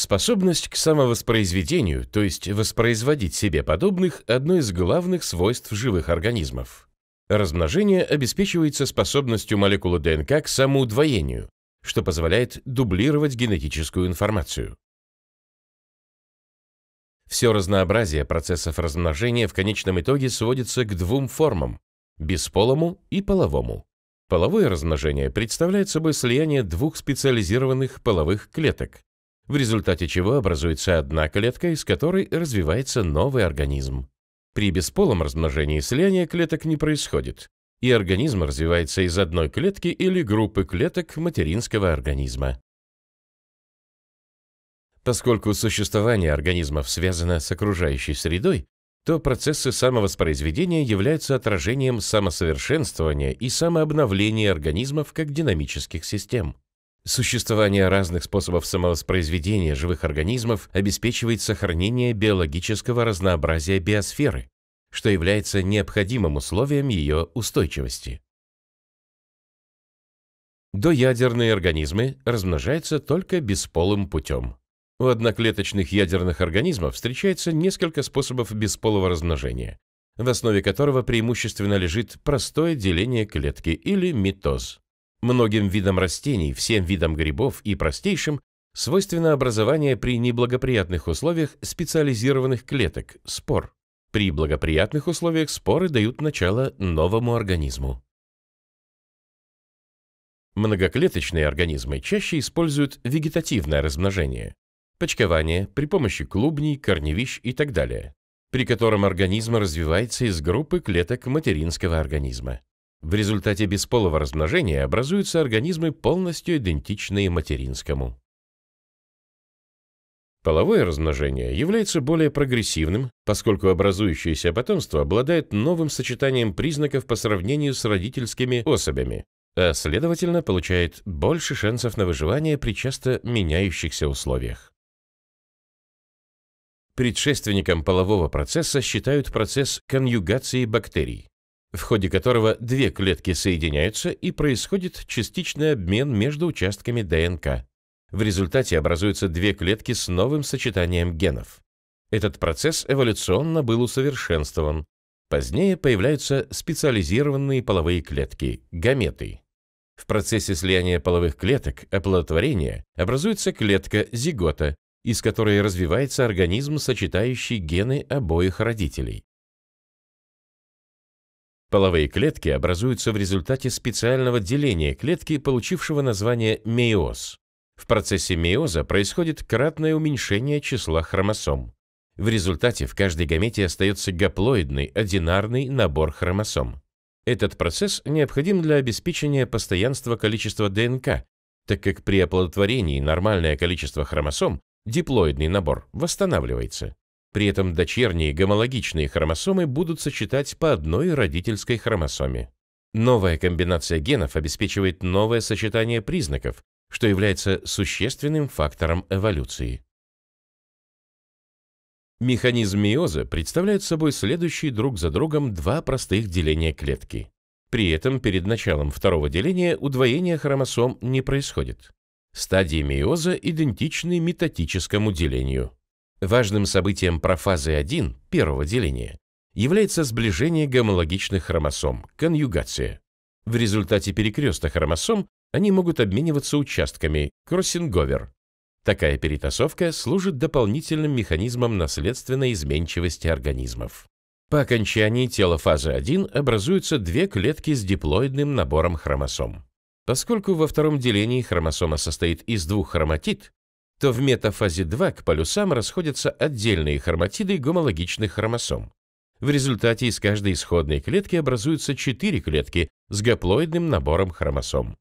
Способность к самовоспроизведению, то есть воспроизводить себе подобных, одно из главных свойств живых организмов. Размножение обеспечивается способностью молекулы ДНК к самоудвоению, что позволяет дублировать генетическую информацию. Все разнообразие процессов размножения в конечном итоге сводится к двум формам – бесполому и половому. Половое размножение представляет собой слияние двух специализированных половых клеток в результате чего образуется одна клетка, из которой развивается новый организм. При бесполом размножении слияния клеток не происходит, и организм развивается из одной клетки или группы клеток материнского организма. Поскольку существование организмов связано с окружающей средой, то процессы самовоспроизведения являются отражением самосовершенствования и самообновления организмов как динамических систем. Существование разных способов самовоспроизведения живых организмов обеспечивает сохранение биологического разнообразия биосферы, что является необходимым условием ее устойчивости. Доядерные организмы размножаются только бесполым путем. У одноклеточных ядерных организмов встречается несколько способов бесполого размножения, в основе которого преимущественно лежит простое деление клетки или митоз. Многим видам растений, всем видам грибов и простейшим свойственно образование при неблагоприятных условиях специализированных клеток – спор. При благоприятных условиях споры дают начало новому организму. Многоклеточные организмы чаще используют вегетативное размножение – почкование при помощи клубней, корневищ и так далее, при котором организм развивается из группы клеток материнского организма. В результате бесполого размножения образуются организмы, полностью идентичные материнскому. Половое размножение является более прогрессивным, поскольку образующееся потомство обладает новым сочетанием признаков по сравнению с родительскими особями, а следовательно получает больше шансов на выживание при часто меняющихся условиях. Предшественником полового процесса считают процесс конъюгации бактерий в ходе которого две клетки соединяются и происходит частичный обмен между участками ДНК. В результате образуются две клетки с новым сочетанием генов. Этот процесс эволюционно был усовершенствован. Позднее появляются специализированные половые клетки – гаметы. В процессе слияния половых клеток оплодотворения образуется клетка зигота, из которой развивается организм, сочетающий гены обоих родителей. Половые клетки образуются в результате специального деления клетки, получившего название мейоз. В процессе мейоза происходит кратное уменьшение числа хромосом. В результате в каждой гамете остается гаплоидный, одинарный набор хромосом. Этот процесс необходим для обеспечения постоянства количества ДНК, так как при оплодотворении нормальное количество хромосом, диплоидный набор, восстанавливается. При этом дочерние гомологичные хромосомы будут сочетать по одной родительской хромосоме. Новая комбинация генов обеспечивает новое сочетание признаков, что является существенным фактором эволюции. Механизм миоза представляет собой следующие друг за другом два простых деления клетки. При этом перед началом второго деления удвоение хромосом не происходит. Стадии миоза идентичны метатическому делению. Важным событием профазы 1 первого деления является сближение гомологичных хромосом, конъюгация. В результате перекреста хромосом они могут обмениваться участками, кроссинговер. Такая перетасовка служит дополнительным механизмом наследственной изменчивости организмов. По окончании тела фазы 1 образуются две клетки с диплоидным набором хромосом. Поскольку во втором делении хромосома состоит из двух хроматид, то в метафазе 2 к полюсам расходятся отдельные хроматиды гомологичных хромосом. В результате из каждой исходной клетки образуются 4 клетки с гаплоидным набором хромосом.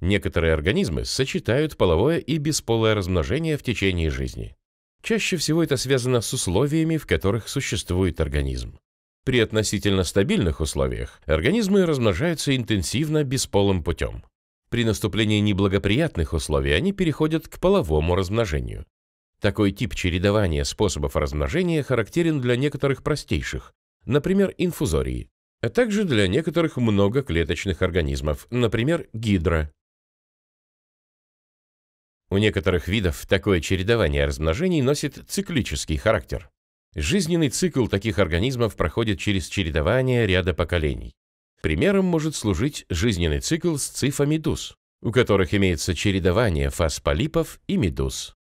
Некоторые организмы сочетают половое и бесполое размножение в течение жизни. Чаще всего это связано с условиями, в которых существует организм. При относительно стабильных условиях организмы размножаются интенсивно бесполым путем. При наступлении неблагоприятных условий они переходят к половому размножению. Такой тип чередования способов размножения характерен для некоторых простейших, например, инфузории, а также для некоторых многоклеточных организмов, например, гидра. У некоторых видов такое чередование размножений носит циклический характер. Жизненный цикл таких организмов проходит через чередование ряда поколений. Примером может служить жизненный цикл сцифомедуз, у которых имеется чередование фаз полипов и медуз.